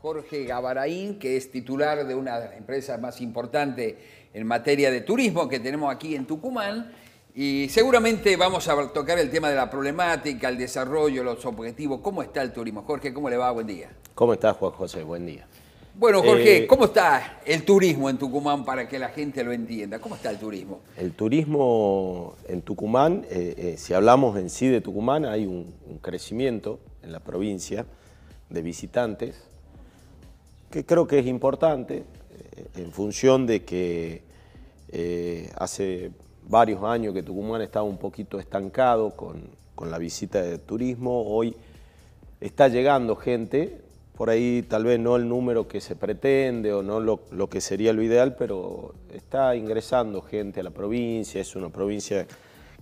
Jorge Gabaraín, que es titular de una de las empresas más importantes en materia de turismo que tenemos aquí en Tucumán. Y seguramente vamos a tocar el tema de la problemática, el desarrollo, los objetivos. ¿Cómo está el turismo? Jorge, ¿cómo le va? Buen día. ¿Cómo estás, Juan José? Buen día. Bueno, Jorge, eh, ¿cómo está el turismo en Tucumán para que la gente lo entienda? ¿Cómo está el turismo? El turismo en Tucumán, eh, eh, si hablamos en sí de Tucumán, hay un, un crecimiento en la provincia de visitantes que creo que es importante eh, en función de que eh, hace varios años que Tucumán estaba un poquito estancado con, la visita de turismo, hoy está llegando gente, por ahí tal vez no el número que se pretende o no lo, que sería lo ideal, pero está ingresando gente a la provincia, es una provincia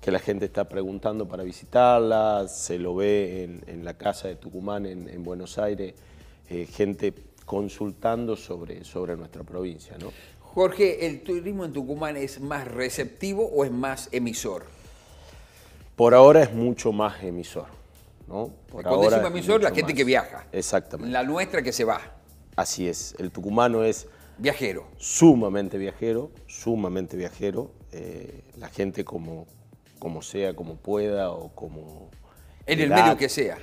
que la gente está preguntando para visitarla, se lo ve en, la casa de Tucumán en, Buenos Aires, eh, gente consultando sobre, sobre nuestra provincia. ¿no? Jorge, ¿el turismo en Tucumán es más receptivo o es más emisor? Por ahora es mucho más emisor. ¿no? Por Cuando ahora decimos emisor, la gente que viaja. Exactamente. La nuestra que se va. Así es, el tucumano es... Viajero. Sumamente viajero, sumamente viajero. Eh, la gente como, como sea, como pueda o como... En el medio que sea.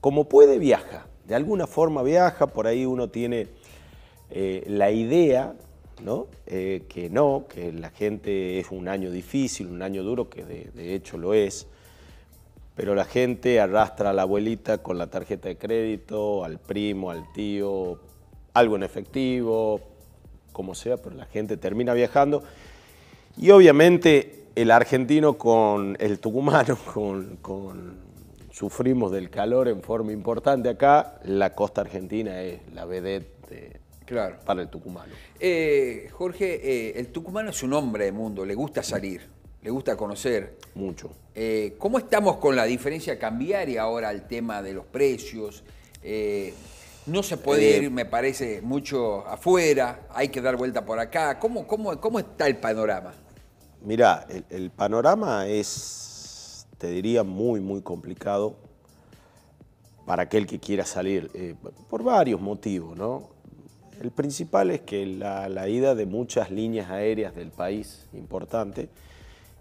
Como puede, viaja de alguna forma viaja, por ahí uno tiene eh, la idea, ¿no? Eh, que no, que la gente es un año difícil, un año duro, que de, hecho lo es, pero la gente arrastra a la abuelita con la tarjeta de crédito, al primo, al tío, algo en efectivo, como sea, pero la gente termina viajando. Y obviamente el argentino con el tucumano, con, sufrimos del calor en forma importante acá, la costa argentina es la vedette para el tucumano. Eh, Jorge, eh, el tucumano es un hombre de mundo, le gusta salir, le gusta conocer. Mucho. Eh, ¿Cómo estamos con la diferencia cambiaria ahora el tema de los precios? no se puede ir, me parece, mucho afuera, hay que dar vuelta por acá. ¿Cómo, cómo, está el panorama? Mirá, el panorama es te diría muy, muy complicado para aquel que quiera salir, eh, por varios motivos, ¿no? El principal es que la, ida de muchas líneas aéreas del país importante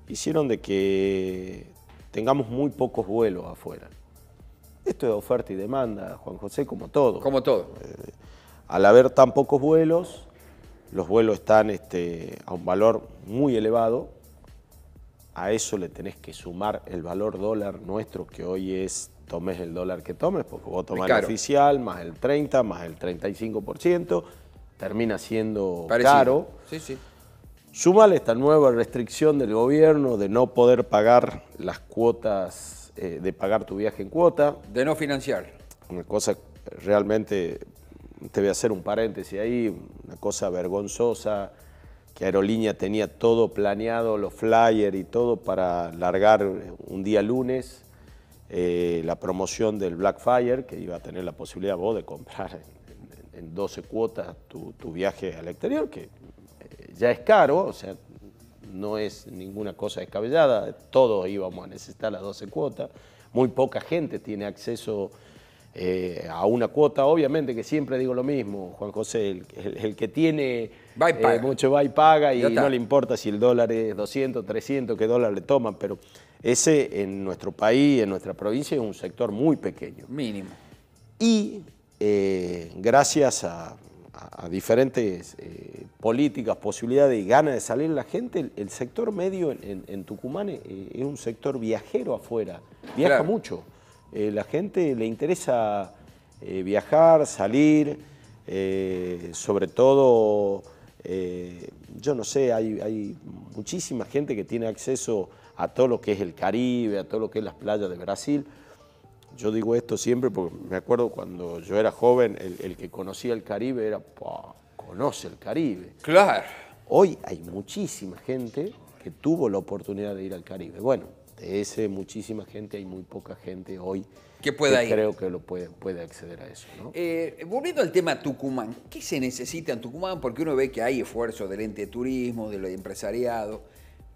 hicieron de que tengamos muy pocos vuelos afuera. Esto es oferta y demanda, Juan José, como todo. Como todo. Eh, al haber tan pocos vuelos, los vuelos están este, a un valor muy elevado, a eso le tenés que sumar el valor dólar nuestro, que hoy es, tomes el dólar que tomes, porque vos tomás el oficial, más el 30, más el 35%, termina siendo caro. Sí, sí. Sumale esta nueva restricción del gobierno de no poder pagar las cuotas, eh, de pagar tu viaje en cuota. De no financiar. Una cosa realmente, te voy a hacer un paréntesis ahí, una cosa vergonzosa que Aerolínea tenía todo planeado, los flyers y todo para largar un día lunes eh, la promoción del Black Blackfire, que iba a tener la posibilidad vos de comprar en, 12 cuotas tu, viaje al exterior, que eh, ya es caro, o sea, no es ninguna cosa descabellada, todos íbamos a necesitar las 12 cuotas, muy poca gente tiene acceso eh, a una cuota, obviamente que siempre digo lo mismo, Juan José, el, que tiene eh, mucho va y paga y no le importa si el dólar es 200, 300, qué dólar le toman, pero ese en nuestro país, en nuestra provincia, es un sector muy pequeño. Mínimo. Y eh, gracias a, diferentes políticas, posibilidades y ganas de salir la gente, el, sector medio en, Tucumán es, un sector viajero afuera, viaja mucho. Eh, la gente le interesa eh, viajar, salir, eh, sobre todo, yo no sé, hay, muchísima gente que tiene acceso a todo lo que es el Caribe, a todo lo que es las playas de Brasil. Yo digo esto siempre porque me acuerdo cuando yo era joven, el, el que conocía el Caribe era, conoce el Caribe. Claro. Hoy hay muchísima gente que tuvo la oportunidad de ir al Caribe. Bueno, ese muchísima gente, hay muy poca gente hoy que, creo que lo puede, puede acceder a eso. Eh, volviendo al tema Tucumán, ¿qué se necesita en Tucumán? Porque uno ve que hay esfuerzo del ente de turismo, del empresariado,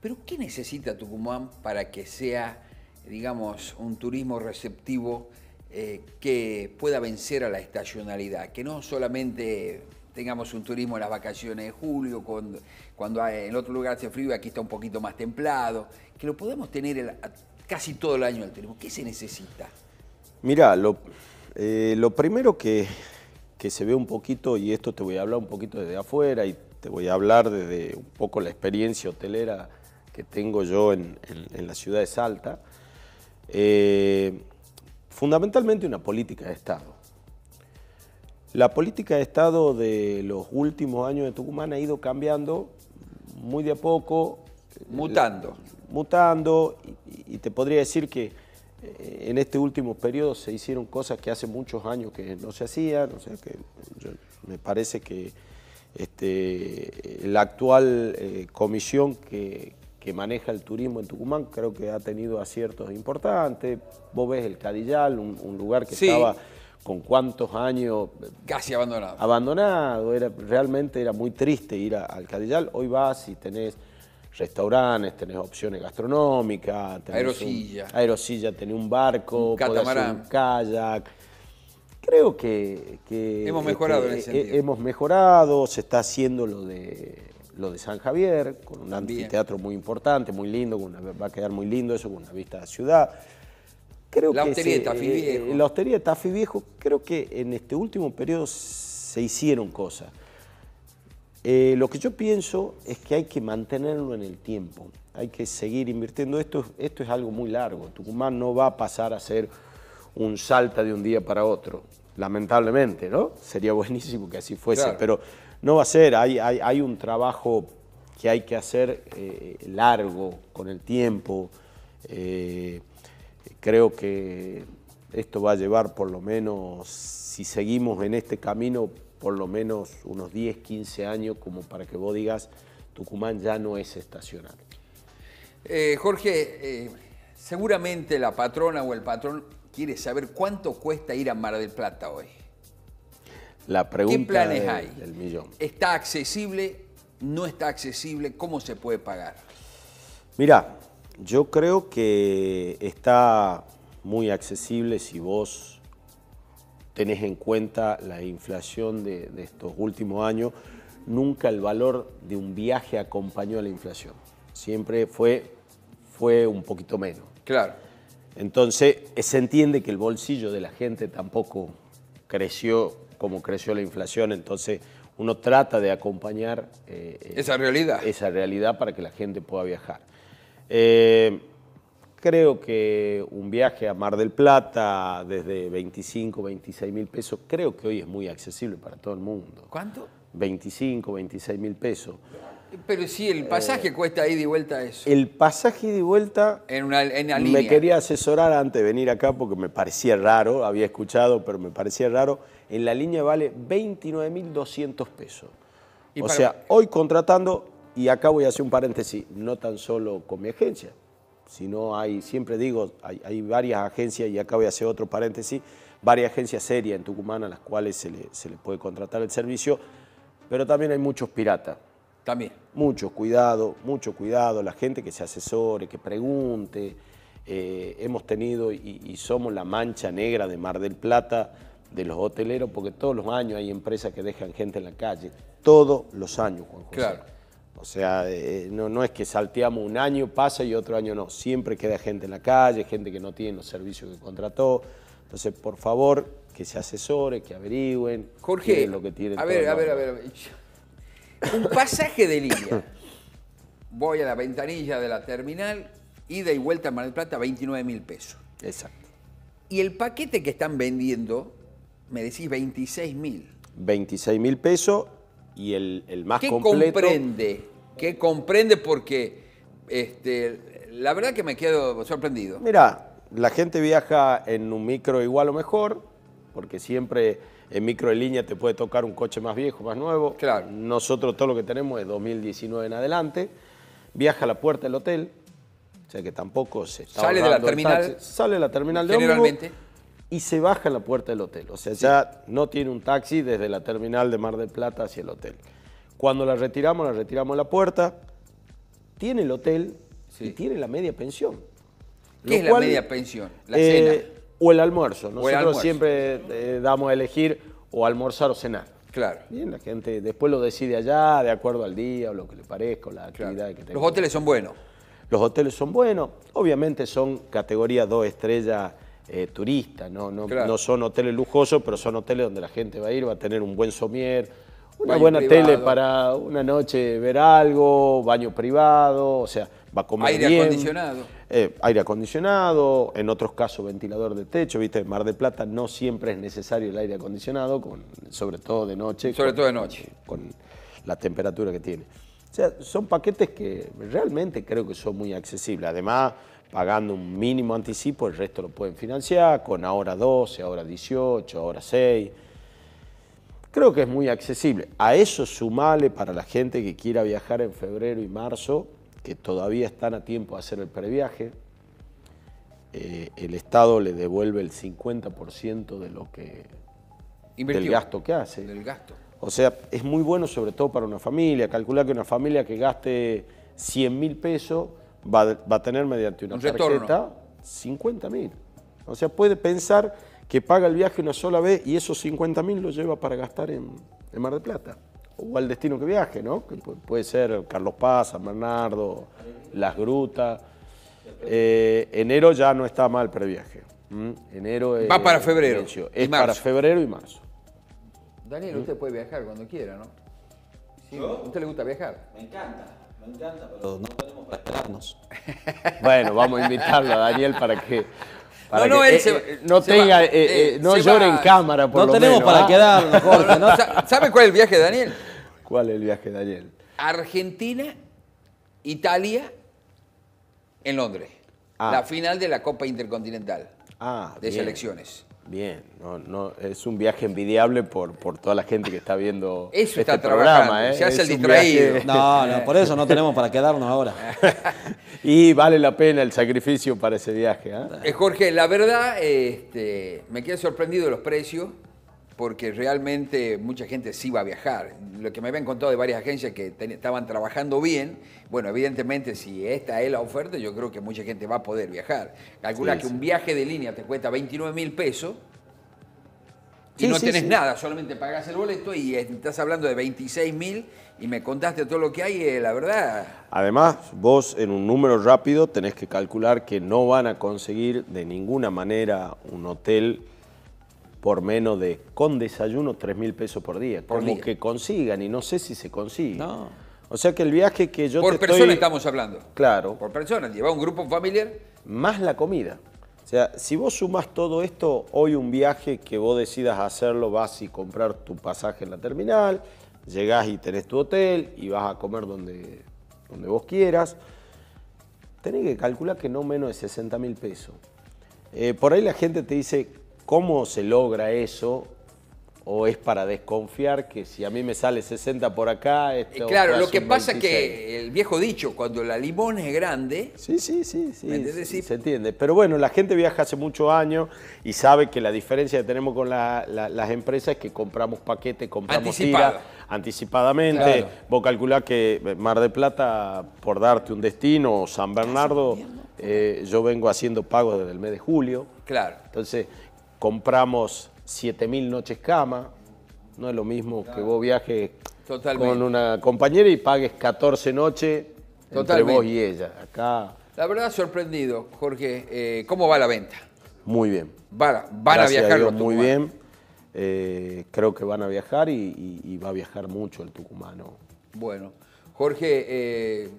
pero ¿qué necesita Tucumán para que sea, digamos, un turismo receptivo eh, que pueda vencer a la estacionalidad? Que no solamente tengamos un turismo en las vacaciones de julio, cuando, en otro lugar hace frío y aquí está un poquito más templado, que lo podemos tener casi todo el año el turismo. ¿Qué se necesita? Mirá, lo, eh, primero que, se ve un poquito, y esto te voy a hablar un poquito desde afuera y te voy a hablar desde un poco la experiencia hotelera que tengo yo en, en, la ciudad de Salta, eh, fundamentalmente una política de Estado. La política de Estado de los últimos años de Tucumán ha ido cambiando muy de a poco. Eh, mutando. Mutando, y, te podría decir que eh, en este último periodo se hicieron cosas que hace muchos años que no se hacían, o sea que me parece que este, la actual eh, comisión que, maneja el turismo en Tucumán creo que ha tenido aciertos importantes. Vos ves el Cadillal, un, lugar que estaba con cuántos años... Casi abandonado. Abandonado, era, realmente era muy triste ir al Cadillal. Hoy vas y tenés restaurantes, tenés opciones gastronómicas. Tenés aerosilla. aerosilla, tenés un barco, un kayak. Creo que... hemos eh, mejorado en sentido. Hemos mejorado, se está haciendo lo de, lo de San Javier, con un anfiteatro muy importante, muy lindo, va a quedar muy lindo eso, con una vista a la ciudad la hostería de eh, eh, Viejo. La hostería de Tafi Viejo, creo que en este último periodo se hicieron cosas. Eh, lo que yo pienso es que hay que mantenerlo en el tiempo, hay que seguir invirtiendo. Esto, esto es algo muy largo. Tucumán no va a pasar a ser un salta de un día para otro, lamentablemente, ¿no? Sería buenísimo que así fuese, pero no va a ser. Hay, hay, un trabajo que hay que hacer largo, con el tiempo. Creo que esto va a llevar por lo menos, si seguimos en este camino, por lo menos unos 10, 15 años como para que vos digas, Tucumán ya no es estacional. Eh, Jorge, eh, seguramente la patrona o el patrón quiere saber cuánto cuesta ir a Mar del Plata hoy. La pregunta ¿Qué planes hay? millón. ¿Está accesible? ¿No está accesible? ¿Cómo se puede pagar? Mira, yo creo que está muy accesible si vos tenés en cuenta la inflación de, estos últimos años. Nunca el valor de un viaje acompañó a la inflación. Siempre fue, un poquito menos. Claro. Entonces, se entiende que el bolsillo de la gente tampoco creció como creció la inflación. Entonces, uno trata de acompañar eh, esa realidad. Esa realidad para que la gente pueda viajar. Eh, creo que un viaje a Mar del Plata desde 25, 26 mil pesos, creo que hoy es muy accesible para todo el mundo. ¿Cuánto? 25, 26 mil pesos. Pero sí, el pasaje eh, cuesta ahí y vuelta eso. El pasaje de vuelta. En una, en línea. Me quería asesorar antes de venir acá porque me parecía raro, había escuchado, pero me parecía raro. En la línea vale 29.200 pesos. o sea, hoy contratando y acá voy a hacer un paréntesis, no tan solo con mi agencia, sino hay, siempre digo, hay, varias agencias, y acá voy a hacer otro paréntesis, varias agencias serias en Tucumán a las cuales se le, puede contratar el servicio, pero también hay muchos piratas. También. Mucho cuidado, mucho cuidado, la gente que se asesore, que pregunte. Eh, hemos tenido y, somos la mancha negra de Mar del Plata de los hoteleros, porque todos los años hay empresas que dejan gente en la calle. Todos los años, Juan José. Claro. O sea, eh, no, no es que salteamos un año, pasa y otro año no. Siempre queda gente en la calle, gente que no tiene los servicios que contrató. Entonces, por favor, que se asesore, que averigüen. Jorge, lo que tienen a ver, a ver, a ver, Un pasaje de línea. Voy a la ventanilla de la terminal, ida y vuelta a Mar del Plata, 29 mil pesos. Exacto. Y el paquete que están vendiendo, me decís 26 mil. 26 mil pesos y el, el más ¿Qué comprende? ¿Qué comprende? Porque este, la verdad que me quedo sorprendido. Mira, la gente viaja en un micro igual o mejor, porque siempre en micro de línea te puede tocar un coche más viejo, más nuevo. Claro. Nosotros todo lo que tenemos es 2019 en adelante. Viaja a la puerta del hotel, o sea que tampoco se está Sale de la terminal. Sale de la terminal de Generalmente y se baja la puerta del hotel. O sea, ya no tiene un taxi desde la terminal de Mar del Plata hacia el hotel. Cuando la retiramos, la retiramos a la puerta, tiene el hotel y tiene la media pensión. ¿Qué es la media pensión? ¿La cena? Eh, o el almuerzo. Nosotros siempre eh, damos a elegir o almorzar o cenar. Claro. Bien, la gente después lo decide allá, de acuerdo al día o lo que le parezca, o la actividad que tenga. Los hoteles son buenos. Los hoteles son buenos. Obviamente son categoría dos estrellas eh, turista, ¿no? No, son hoteles lujosos, pero son hoteles donde la gente va a ir, va a tener un buen somier, una buena tele para una noche ver algo, baño privado, o sea, va a comer aire bien. Aire acondicionado. Eh, aire acondicionado, en otros casos ventilador de techo, viste, Mar de Plata no siempre es necesario el aire acondicionado, con, sobre todo de noche. Sobre todo de noche. Eh, con la temperatura que tiene. O sea, son paquetes que realmente creo que son muy accesibles. Además, pagando un mínimo anticipo, el resto lo pueden financiar con ahora 12, ahora 18, ahora 6. Creo que es muy accesible. A eso sumale para la gente que quiera viajar en febrero y marzo, que todavía están a tiempo de hacer el previaje. Eh, el Estado le devuelve el 50% de lo que del gasto que hace. Del gasto. O sea, es muy bueno sobre todo para una familia. Calcular que una familia que gaste 100 mil pesos va, a tener mediante una tarjeta 50 O sea, puede pensar que paga el viaje una sola vez y esos 50.000 mil lleva para gastar en, Mar del Plata o al destino que viaje, ¿no? puede ser Carlos Paz, San Bernardo, Las Grutas. Eh, enero ya no está mal previaje. Enero Va para febrero. Es para febrero y marzo. Daniel, usted puede viajar cuando quiera, ¿no? ¿Usted le gusta viajar? Me encanta no tenemos para bueno, vamos a invitarlo a Daniel para que no, llore en cámara por no Para ah. no tenemos para quedarnos, ¿Sabe cuál es el viaje de Daniel? ¿Cuál es el viaje de Daniel? Argentina, Italia, en Londres. Ah. La final de la Copa Intercontinental ah, de selecciones. Bien, no, no, es un viaje envidiable por, toda la gente que está viendo eso está este programa. ¿eh? Se hace el distraído. No, por eso no tenemos para quedarnos ahora. y vale la pena el sacrificio para ese viaje. ¿eh? Eh, Jorge, la verdad, este, me quedé sorprendido de los precios porque realmente mucha gente sí va a viajar. Lo que me habían contado de varias agencias que estaban trabajando bien, bueno, evidentemente si esta es la oferta, yo creo que mucha gente va a poder viajar. Calcula que un viaje de línea te cuesta 29 mil pesos y no tenés nada, solamente pagas el boleto y estás hablando de 26 mil y me contaste todo lo que hay, eh, la verdad. Además, vos en un número rápido tenés que calcular que no van a conseguir de ninguna manera un hotel por menos de, con desayuno, 3 mil pesos por día. como que consigan, y no sé si se consigue. No. O sea que el viaje que yo... Por persona estamos hablando. Claro. Por persona, lleva un grupo familiar. Más la comida. O sea, si vos sumás todo esto, hoy un viaje que vos decidas hacerlo, vas y comprar tu pasaje en la terminal, llegás y tenés tu hotel y vas a comer donde, donde vos quieras, tenés que calcular que no menos de 60 mil pesos. Eh, por ahí la gente te dice, ¿Cómo se logra eso? ¿O es para desconfiar que si a mí me sale 60 por acá... Esto eh, claro, lo que pasa es que el viejo dicho, cuando la limón es grande... Sí, sí, sí, sí, se entiende. Pero bueno, la gente viaja hace muchos años y sabe que la diferencia que tenemos con las empresas es que compramos paquetes, compramos Anticipada. anticipadamente. Vos calculás que eh, Mar de Plata, por darte un destino, San Bernardo... Eh, yo vengo haciendo pagos desde el mes de julio. Claro. Entonces, compramos 7000 noches cama. No es lo mismo que vos viajes con una compañera y pagues 14 noches entre vos y ella. Acá. La verdad, sorprendido, Jorge. Eh, ¿Cómo va la venta? Muy bien. Van, a viajar Muy bien. Eh, creo que van a viajar y, va a viajar mucho el tucumano. Bueno, Jorge, eh,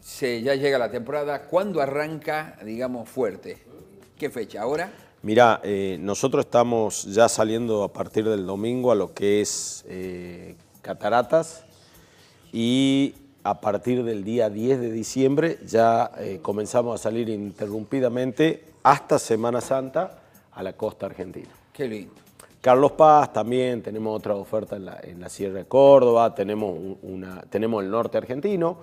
se, ya llega la temporada. ¿Cuándo arranca, digamos, fuerte? ¿Qué fecha? ¿Ahora? Mira, eh, nosotros estamos ya saliendo a partir del domingo a lo que es eh, cataratas y a partir del día 10 de diciembre ya eh, comenzamos a salir interrumpidamente hasta Semana Santa a la costa argentina. Qué lindo. Carlos Paz también, tenemos otra oferta en la, Sierra de Córdoba, tenemos, una, tenemos el norte argentino,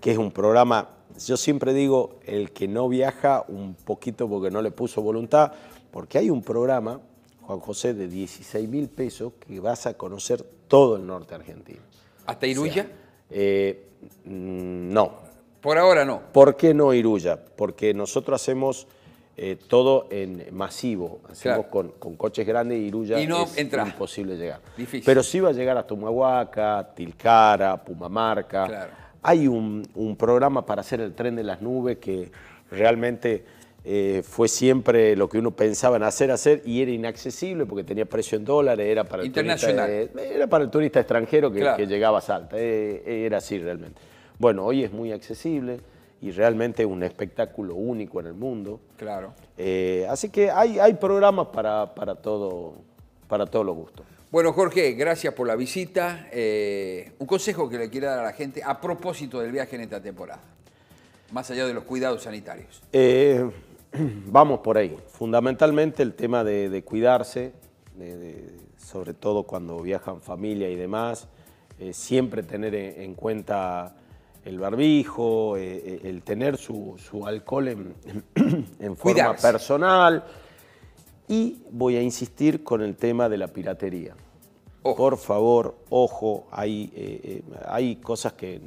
que es un programa, yo siempre digo, el que no viaja un poquito porque no le puso voluntad, porque hay un programa, Juan José, de 16 mil pesos que vas a conocer todo el norte argentino. ¿Hasta Iruya? Eh, no. Por ahora no. ¿Por qué no Iruya? Porque nosotros hacemos eh, todo en masivo, hacemos con, coches grandes y Iruya no es entra. imposible llegar. Difícil. Pero sí va a llegar a Tumahuaca, Tilcara, Pumamarca. Claro. Hay un programa para hacer el tren de las nubes que realmente eh, fue siempre lo que uno pensaba en hacer, hacer, y era inaccesible porque tenía precio en dólares, era para el, Turista, era para el turista extranjero que, llegaba a Salta, eh, eh, era así realmente. Bueno, hoy es muy accesible y realmente es un espectáculo único en el mundo. Claro. así que hay, programas para, para, todo, para todos los gustos. Bueno, Jorge, gracias por la visita. un consejo que le quiero dar a la gente a propósito del viaje en esta temporada, más allá de los cuidados sanitarios vamos por ahí. Fundamentalmente el tema de, cuidarse, sobre todo cuando viajan familia y demás, eh, siempre tener en, cuenta el barbijo, eh, eh, el tener su, alcohol en, forma personal. Y voy a insistir con el tema de la piratería. Oh. Por favor, ojo, hay, hay cosas que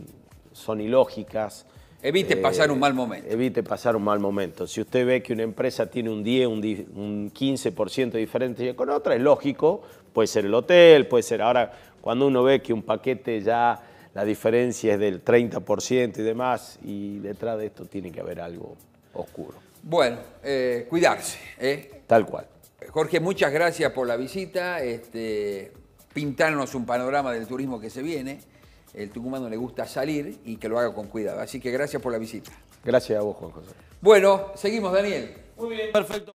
son ilógicas Evite eh, pasar un mal momento. Evite pasar un mal momento. Si usted ve que una empresa tiene un 10, un, 15% diferente con otra, es lógico, puede ser el hotel, puede ser ahora cuando uno ve que un paquete ya la diferencia es del 30% y demás, y detrás de esto tiene que haber algo oscuro. Bueno, eh, cuidarse. ¿eh? Tal cual. Jorge, muchas gracias por la visita, este, pintarnos un panorama del turismo que se viene el tucumano le gusta salir y que lo haga con cuidado. Así que gracias por la visita. Gracias a vos, Juan José. Bueno, seguimos, Daniel. Muy bien, perfecto.